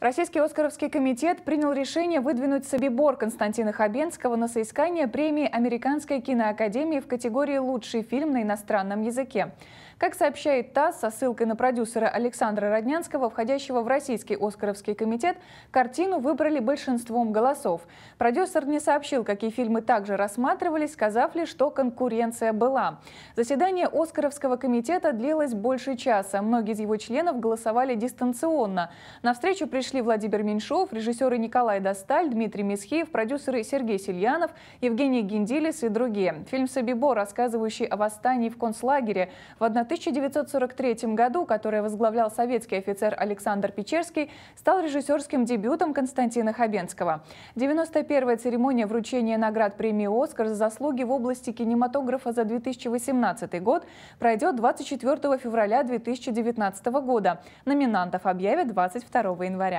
Российский Оскаровский комитет принял решение выдвинуть Собибор Константина Хабенского на соискание премии Американской киноакадемии в категории «Лучший фильм на иностранном языке». Как сообщает ТАСС со ссылкой на продюсера Александра Роднянского, входящего в Российский Оскаровский комитет, картину выбрали большинством голосов. Продюсер не сообщил, какие фильмы также рассматривались, сказав лишь, что конкуренция была. Заседание Оскаровского комитета длилось больше часа. Многие из его членов голосовали дистанционно. На встречу пришли пришли Владимир Меньшов, режиссеры Николай Досталь, Дмитрий Мисхеев, продюсеры Сергей Сильянов, Евгений Генделис и другие. Фильм «Собибо», рассказывающий о восстании в концлагере в 1943 году, которое возглавлял советский офицер Александр Печерский, стал режиссерским дебютом Константина Хабенского. 91-я церемония вручения наград премии «Оскар» за заслуги в области кинематографа за 2018 год пройдет 24 февраля 2019 года. Номинантов объявят 22 января.